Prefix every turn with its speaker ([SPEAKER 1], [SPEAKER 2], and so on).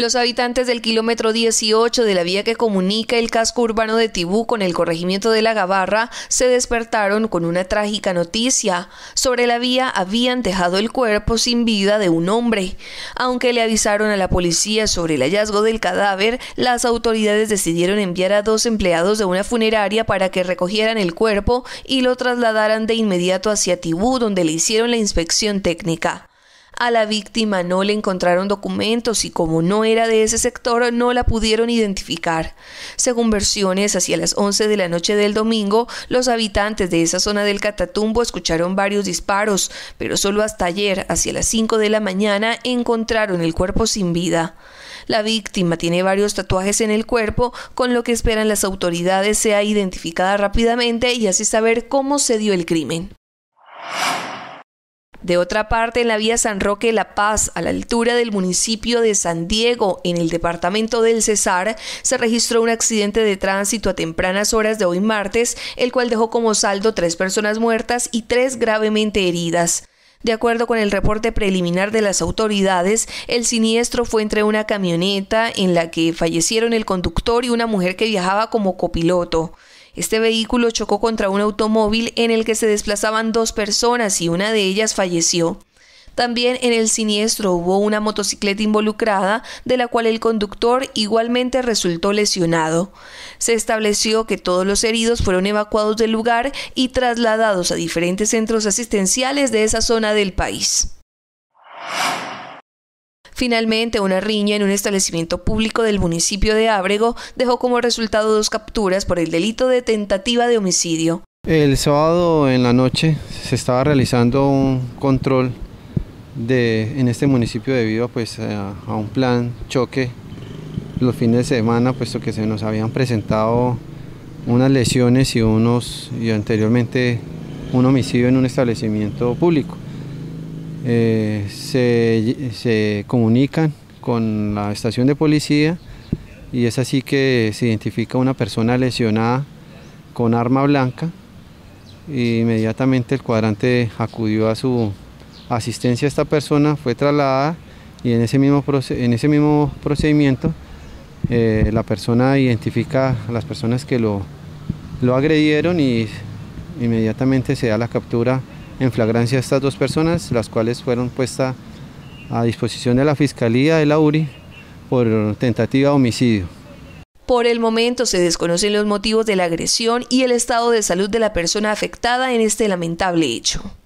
[SPEAKER 1] Los habitantes del kilómetro 18 de la vía que comunica el casco urbano de Tibú con el corregimiento de La Gabarra se despertaron con una trágica noticia. Sobre la vía habían dejado el cuerpo sin vida de un hombre. Aunque le avisaron a la policía sobre el hallazgo del cadáver, las autoridades decidieron enviar a dos empleados de una funeraria para que recogieran el cuerpo y lo trasladaran de inmediato hacia Tibú, donde le hicieron la inspección técnica. A la víctima no le encontraron documentos y como no era de ese sector no la pudieron identificar. Según versiones, hacia las 11 de la noche del domingo, los habitantes de esa zona del Catatumbo escucharon varios disparos, pero solo hasta ayer, hacia las 5 de la mañana, encontraron el cuerpo sin vida. La víctima tiene varios tatuajes en el cuerpo, con lo que esperan las autoridades sea identificada rápidamente y así saber cómo se dio el crimen. De otra parte, en la vía San Roque La Paz, a la altura del municipio de San Diego, en el departamento del Cesar, se registró un accidente de tránsito a tempranas horas de hoy martes, el cual dejó como saldo tres personas muertas y tres gravemente heridas. De acuerdo con el reporte preliminar de las autoridades, el siniestro fue entre una camioneta en la que fallecieron el conductor y una mujer que viajaba como copiloto. Este vehículo chocó contra un automóvil en el que se desplazaban dos personas y una de ellas falleció. También en el siniestro hubo una motocicleta involucrada, de la cual el conductor igualmente resultó lesionado. Se estableció que todos los heridos fueron evacuados del lugar y trasladados a diferentes centros asistenciales de esa zona del país. Finalmente, una riña en un establecimiento público del municipio de Ábrego dejó como resultado dos capturas por el delito de tentativa de homicidio.
[SPEAKER 2] El sábado en la noche se estaba realizando un control de, en este municipio debido pues, a, a un plan choque los fines de semana, puesto que se nos habían presentado unas lesiones y unos y anteriormente un homicidio en un establecimiento público. Eh, se, comunican con la estación de policía y es así que se identifica una persona lesionada con arma blanca e inmediatamente el cuadrante acudió a su asistencia esta persona, fue trasladada y en ese mismo, en ese mismo procedimiento eh, la persona identifica a las personas que lo, lo agredieron y inmediatamente se da la captura en flagrancia estas dos personas, las cuales fueron puestas a disposición de la Fiscalía de la URI por tentativa de homicidio. Por
[SPEAKER 1] el momento se desconocen los motivos de la agresión y el estado de salud de la persona afectada en este lamentable hecho.